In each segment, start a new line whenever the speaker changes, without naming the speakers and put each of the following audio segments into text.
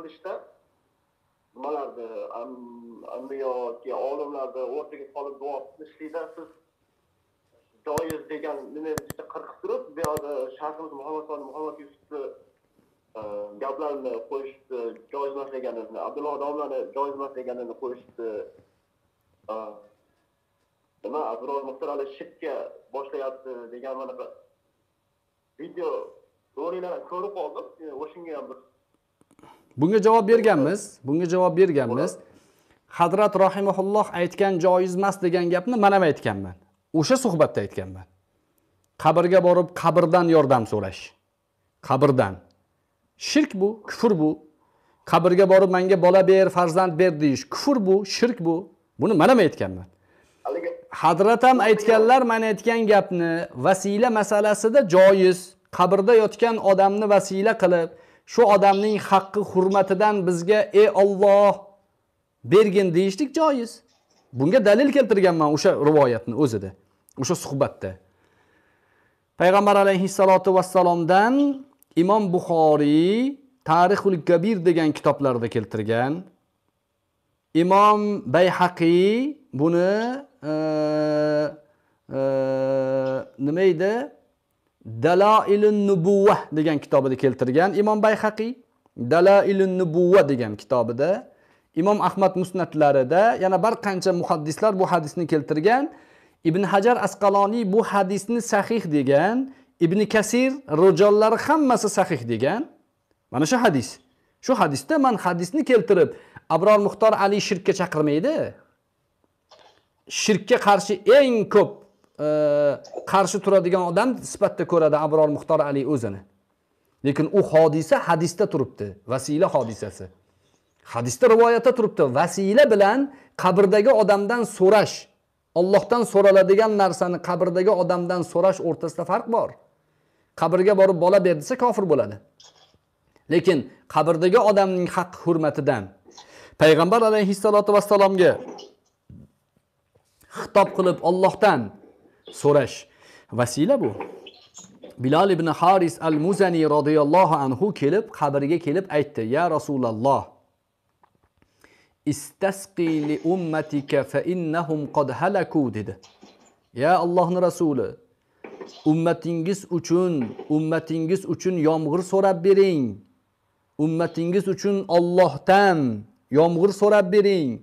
qilishda nimalarni ambiyo yoki olimlarni o'rtaga solib duo qilishlikda siz joiz degan nima qirqib turib bu yoqda shayximiz muhammad soli muhammad yusufni e, gaplarini qo'yishni joiz emas deganini abdulloh domlani joiz emas deganini qo'yishni e, nima abdurol muxtor ali shirkka boshlayapti degan manaqa video roliklarni ko'rib qoldim o'shanga ham bir bunga javob berganmiz bunga javob berganmiz hazrat rohimaulloh aytgan joiz emas degan gapni man ham aytganman o'sha suhbatda aytganman qabrga borib qabrdan yordam so'rash qabrdan shirk bu kufr bu qabrga borib menga bola ber farzand ber deyish kufr bu shirk bu buni man ham aytganman hazrat ham aytganlar man aytgan gapni vasila masalasida joiz qabrda yotgan odamni vasila qilib shu odamning haqqi hurmatidan bizga ey Alloh bergin deyishlik joiz bunga dalil keltirganman o'sha rivoyatni o'zida o'sha suhbatda payg'ambar alayhissalotu vassalomdan imom buxoriy tarixul kabir degan kitoblarida keltirgan imom bayhaqiy buni e, e, nima edi Dalailun nubuvva degan kitobida keltirgan imom bayhaqiy Dalailun nubuvva degan kitobida imom ahmad musnatlarida yana bir qancha muhaddislar bu hadisni keltirgan ibn hajar asqaloniy bu hadisni sahih degan ibn kasir rijollari hammasi sahih degan mana shu hadis shu hadisda man hadisni keltirib abror muxtor ali shirkka chaqirmaydi shirkka qarshi eng ko'p qarshi turadigan odam sifatida ko'radi abror muxtor ali o'zini lekin u hodisa hadisda turibdi vasila hodisasi hadisda rivoyatda turibdi vasila bilan qabrdagi odamdan so'rash ollohdan so'raladigan narsani qabrdagi odamdan so'rash o'rtasida farq bor qabrga borib bola ber desa kofir bo'ladi lekin qabrdagi odamning haqqi hurmatidan payg'ambar alayhissalotu vassalomga xitob qilib ollohdan so'rash vasila bu bilol ibn haris al muzaniy roziyallohu anhu kelib qabriga kelib aytdi ya rasululloh istasqi li ummatika fa innahum qad halaku dedi ya allohni rasuli ummatingiz uchun ummatingiz uchun yomg'ir so'rab bering ummatingiz uchun ollohdan yomg'ir so'rab bering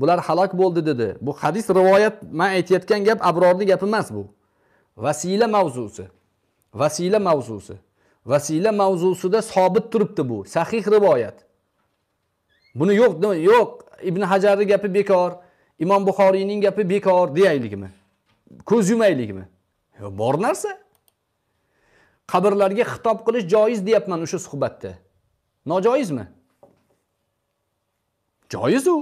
bular halok bo'ldi dedi bu hadis rivoyat man aytayotgan gap abrorni gapi emas bu vasila mavzusi vasila mavzusi vasila mavzusida sobit turibdi bu sahih rivoyat buni yo'q yo'q ibn hajarni gapi bekor imom buxoriyning gapi bekor deyaylikmi ko'z yumaylikmi bor narsa qabrlarga xitob qilish joiz deyapman o'sha suhbatda nojoizmi joiz u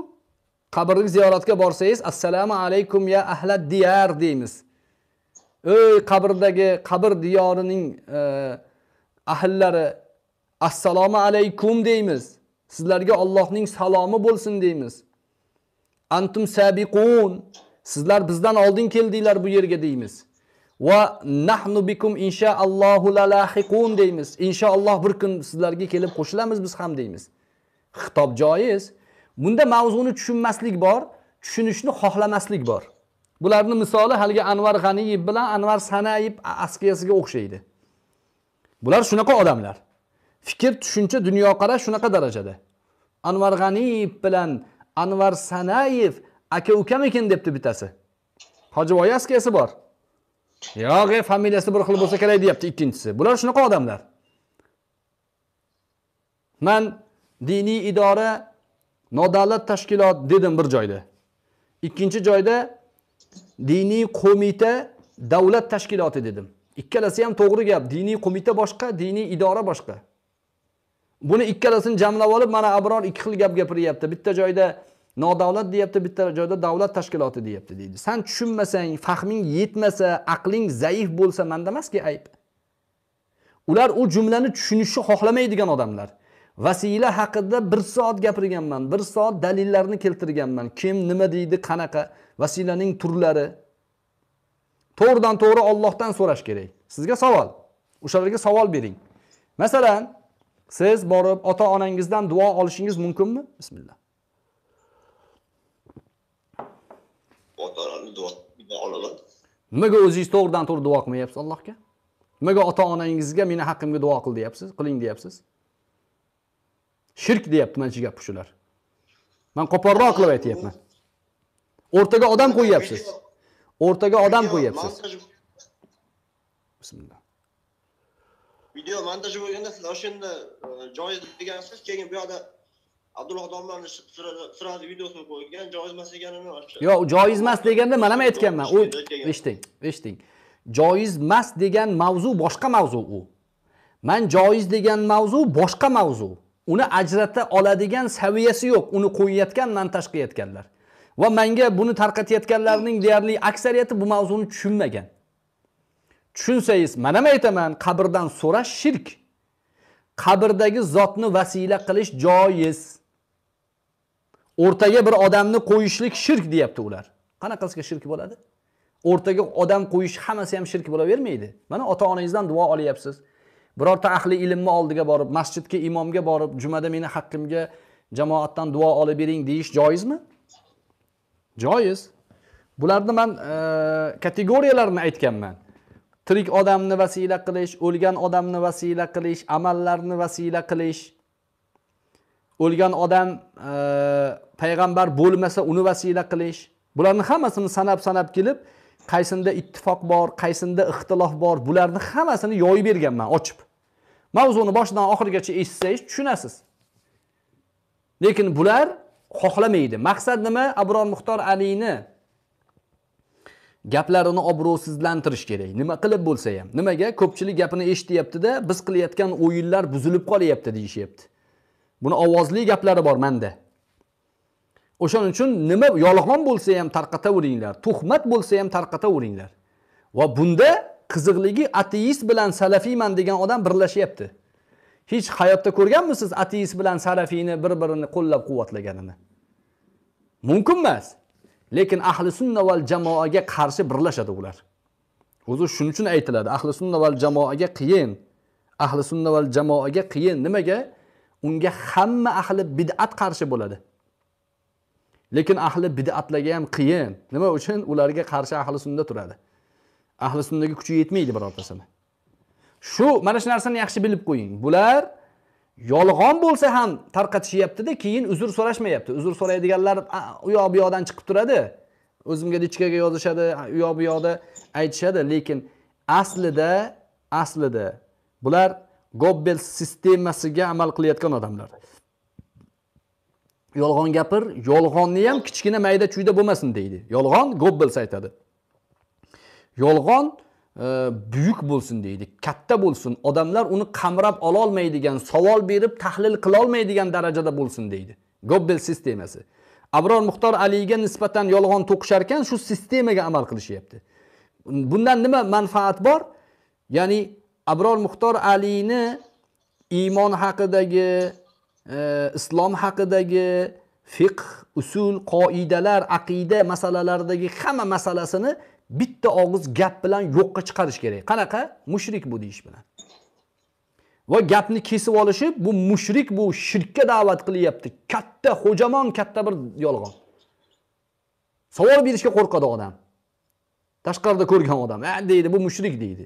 qabrni ziyoratga borsangiz assalomu alaykum ya ahlad diyar deymiz ey qabrdagi qabr diyorining e, ahllari assalomu alaykum deymiz sizlarga ollohning salomi bo'lsin deymiz antum sabiqun sizlar bizdan oldin keldinglar bu yerga deymiz va nahnu bikum inshaallohu lalahiqun deymiz inshaalloh bir kun sizlarga kelib qo'shilamiz biz ham deymiz xitob joiz bunda mavzuni tushunmaslik bor tushunishni xohlamaslik bor bularni misoli haligi anvar g'aniyev bilan anvar sanayev askiyasiga o'xshaydi bular shunaqa odamlar fikr tushuncha dunyoqarash shunaqa darajada anvar g'aniyev bilan anvar sanayev aka ukamikin debdi bittasi hojivoy askiyasi bor yo'q e, familiyasi bir xil bo'lsa kerak deyapti ikkinchisi bular shunaqa odamlar man diniy idora nodavlat tashkilot dedim bir joyda ikkinchi joyda diniy qo'mita davlat tashkiloti dedim ikkalasi ham to'g'ri gap diniy qo'mita boshqa diniy idora boshqa buni ikkalasini jamlab olib mana abror ikki xil gap gapiryapti bitta joyda nodavlat deyapti bitta joyda davlat tashkiloti deyapti deydi san tushunmasang fahming yetmasa aqling zaif bo'lsa manda emaski ayb ular u jumlani tushunishni xohlamaydigan odamlar vasila haqida bir soat gapirganman bir soat dalillarni keltirganman kim nima deydi qanaqa vasilaning turlari to'g'ridan to'g'ri ollohdan so'rash kerak sizga savol o'shalarga savol bering masalan siz borib ota onangizdan duo olishingiz mumkinmi bismillah ota onamni duo nimaga o'zingiz to'g'ridan to'g'ri duo qilmayapsiz allohga nimaga ota onangizga meni haqqimga duo qil deyapsiz qiling deyapsiz shirk deyapti mana shu gapni shular man qo'polroq qilib aytyapman o'rtaga odam qo'yyapsiz o'rtaga odam qo'yyapsiz bismillah video montaj bo'lganda sizlar o'shanda e, joiz degansiz keyin bu yoqda abdulloh domlani sirani videosini qo'ygan joiz emas deganini yo'q joiz emas deganda man ham aytganman u eshiting eshiting joiz emas degan mavzu boshqa mavzu u man joiz degan mavzu boshqa mavzu uni ajrata oladigan saviyasi yo'q uni qo'yayotgan montaj qilayotganlar va manga buni tarqatayotganlarning deyarli aksariyati bu mavzuni tushunmagan tushunsangiz man ham aytaman qabrdan so'rash shirk qabrdagi zotni vasila qilish joiz o'rtaga bir odamni qo'yishlik shirk deyapti ular qanaqasiga shirk bo'ladi o'rtaga odam qo'yish hammasi ham shirk bo'lavermaydi mana ota onangizdan duo olyapsiz birorta ahli ilmni oldiga borib masjidga imomga borib jumada meni haqqimga jamoatdan duo olib bering deyish joizmi joiz bularni man e, kategoriyalarini aytganman tirik odamni vasila qilish o'lgan odamni vasila qilish amallarni vasila qilish o'lgan odam e, payg'ambar bo'lmasa uni vasila qilish bularni hammasini sanab sanab kelib qaysinda ittifoq bor qaysinda ixtilof bor bularni hammasini yoyib berganman ochib mavzuni boshidan oxirigacha eshitsangiz tushunasiz lekin bular xohlamaydi maqsad nima abror muxtor aliyni gaplarini obro'sizlantirish kerak nima qilib bo'lsa ham nimaga ko'pchilik gapini eshityaptida biz qilayotgan o'yinlar buzilib qolyapti deyishyapti buni ovozli gaplari bor manda o'shaning uchun nima yolg'on bo'lsa ham tarqataveringlar tuhmat bo'lsa ham tarqataveringlar va bunda qiziqligi ateist bilan salafiyman degan odam birlashyapti hech hayotda ko'rganmisiz ateist bilan salafiyni bir birini qo'llab quvvatlaganini mumkin emas lekin ahli sunna val jamoaga qarshi birlashadi ular o'zi shuning uchun aytiladi ahli sunna val jamoaga qiyin ahli sunna val jamoaga qiyin nimaga unga hamma ahli bid'at qarshi bo'ladi lekin ahli bid'atlarga ham qiyin nima uchun ularga qarshi ahli sunna turadi ahli sunnaga kuchi yetmaydi birortasini shu mana shu narsani yaxshi bilib qo'ying bular yolg'on bo'lsa ham tarqatishyaptida keyin uzr so'rashmayapti uzr so'raydiganlar u yoq bu yoqdan chiqib turadi o'zimga dichkaga yozishadi u yoq bu yoqda aytishadi lekin aslida aslida bular gobbel sistemasiga amal qilayotgan odamlar yolg'on gapir yolg'onni ham kichkina mayda chuyda bo'lmasin deydi yolg'on gobbels aytadi yolg'on e, buyuk bo'lsin deydi katta bo'lsin odamlar uni qamrab ololmaydigan savol berib tahlil qilolmaydigan darajada bo'lsin deydi gobbel sistemasi abror muxtor aliyga nisbatan yolg'on to'qishar ekan shu sistemaga amal qilishyapti bundan nima manfaat bor ya'ni abror muxtor alini iymon haqidagi e, islom haqidagi fiqh usul qoidalar aqida masalalaridagi hamma masalasini bitta og'iz gap bilan yo'qqa chiqarish kerak qanaqa mushrik bu deyish bilan va gapni kesib olishib bu mushrik bu shirkka da'vat qilyapti katta xo'jamon katta bir yolg'on savol berishga qo'rqadi odam tashqarida ko'rgan odam a deydi bu mushrik deydi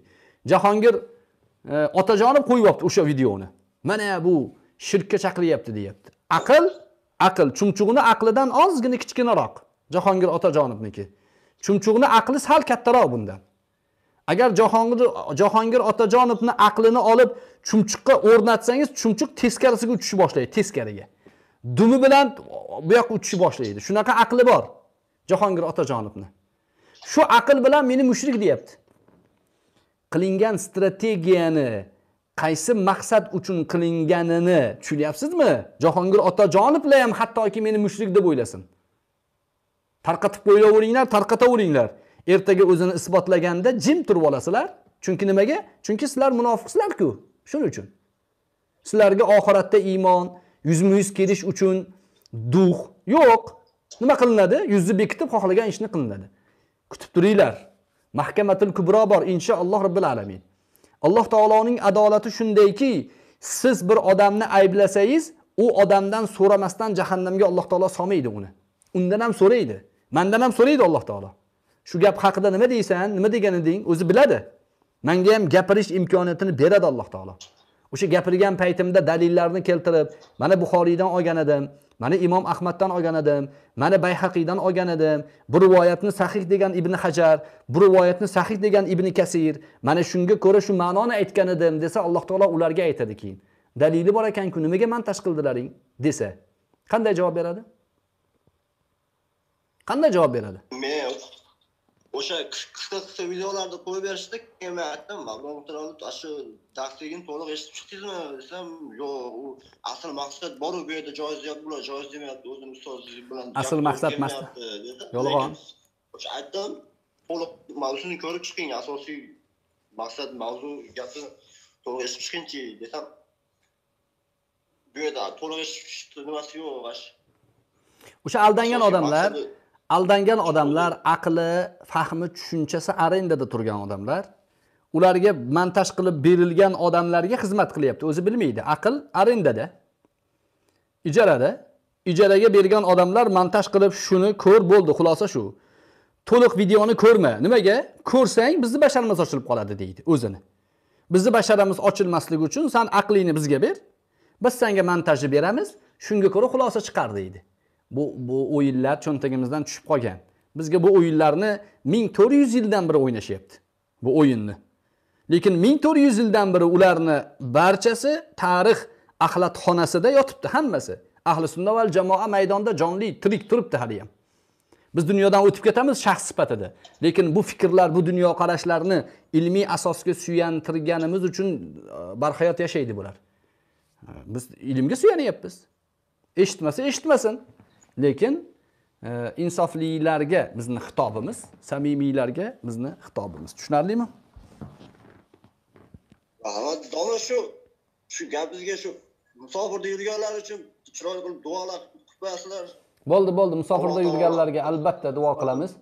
jahongir otajonov e, otajonov qo'yyapti o'sha videoni mana bu shirkka chaqiryapti deyapti aql aql chumchug'ini aqlidan ozgina kichkinaroq jahongir otajonovniki chumchuqni aqli sal kattaroq bundan agar jahongir jahongir otajonovni aqlini olib chumchuqqa o'rnatsangiz chumchuq teskarisiga uchishni boshlaydi teskariga dumi bilan bu yoqqa uchishni boshlaydi shunaqa aqli bor jahongir otajonovni shu aql bilan meni mushrik deyapti qilingan strategiyani qaysi maqsad uchun qilinganini tushunyapsizmi jahongir otajonovlar ham hattoki meni mushrik deb o'ylasin tarqatib qo'yaveringlar tarqataveringlar ertaga o'zini isbotlaganda jim turib olasizlar chunki nimaga chunki sizlar munofiqsizlarku shuning uchun sizlarga oxiratda iymon yuzma yuz kelish uchun duh yo'q nima qilinadi yuzni bekitib xohlagan ishni qilinadi kutib turinglar mahkamatil kubro bor inshaalloh robbil alamin alloh taoloning adolati shundayki siz bir odamni ayblasangiz u odamdan so'ramasdan jahannamga alloh taolo solmaydi uni undan ham so'raydi mandan ham so'raydi alloh taolo shu gap haqida nima deysan nima degan eding o'zi biladi manga ham gapirish imkoniyatini beradi alloh taolo o'sha gapirgan paytimda dalillarni keltirib mana buxoriydan olgan edim mana imom ahmaddan olgan edim mana bayhaqiydan olgan edim bu rivoyatni sahih degan ibn hajar bu rivoyatni sahih degan ibn kasir mana shunga ko'ra shu ma'noni aytgan edim desa alloh taolo ularga aytadi keyin dalili bor ekanku nimaga man qildilaring desa qanday javob beradi qanday javob beradi men o'sha qisqa qisqa videolarni qo'yib berishdi keyin men aytdim mavlon muhtaromni shu darsligini to'liq eshitib chiqdingizmi desam yo'q u asl maqsad boru bu yerda joiz deyapti bular joiz demayapti o'zini ustozi bilan asl maqsad yolg'on o'sha aytdim to'liq mavzuni ko'rib chiqing asosiy maqsad mavzu gapni to'liq eshitib chiqingchi desam bu yerda to'liq eshitib nimasi yo'q o'sha aldangan odamlar aldangan odamlar aqli fahmi tushunchasi arendada turgan odamlar ularga montaj qilib berilgan odamlarga xizmat qilyapti o'zi bilmaydi aql arendada ijarada ijaraga bergan odamlar montaj qilib shuni ko'r bo'ldi xulosa shu to'liq videoni ko'rma nimaga ko'rsang bizni basharamiz ochilib qoladi deydi o'zini bizni basharamiz ochilmasligi uchun san aqlingni bizga ber biz senga montajni beramiz shunga ko'ra xulosa chiqar deydi bu bu o'yinlar cho'ntagimizdan tushib qolgan bizga bu o'yinlarni 1400 yildan beri o'ynashyapti bu o'yinni lekin 1400 yildan beri ularni barchasi tarix axlatxonasida yotibdi hammasi ahli sunna val jamoa maydonda jonli tirik turibdi hali ham biz dunyodan o'tib ketamiz shaxs sifatida lekin bu fikrlar bu dunyoqarashlarni ilmiy asosga suyantirganimiz uchun e, barhayot yashaydi bular e, biz ilmga suyanyapmiz eshitmasa eshitmasin lekin e, insoflilarga bizni xitobimiz samimiylarga bizni xitobimiz tushunarlimi dono shu shu gapingizga shu musofirda yurganlar uchun chiroyli qilib duolar o'qib bo'ldi bo'ldi musofirda yurganlarga albatta duo qilamiz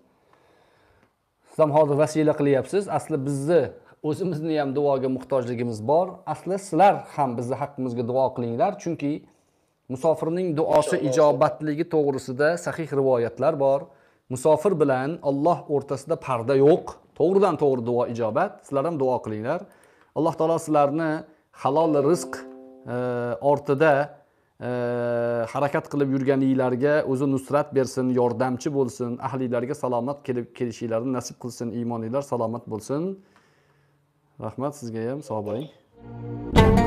siz ham hozir vasila qilyapsiz asli bizni o'zimizni ham duoga muhtojligimiz bor asli sizlar ham bizni haqqimizga duo qilinglar chunki musofirning duosi ijobatligi to'g'risida sahih rivoyatlar bor musofir bilan Alloh o'rtasida parda yo'q to'g'ridan to'g'ri duo ijobat sizlar ham duo qilinglar alloh taolo sizlarni halol rizq e, ortida e, harakat qilib yurganinglarga o'zi nusrat bersin yordamchi bo'lsin ahlinglarga salomat kelib kelishinglarni nasib qilsin iymoninglar salomat bo'lsin rahmat sizga ham sog' bo'ling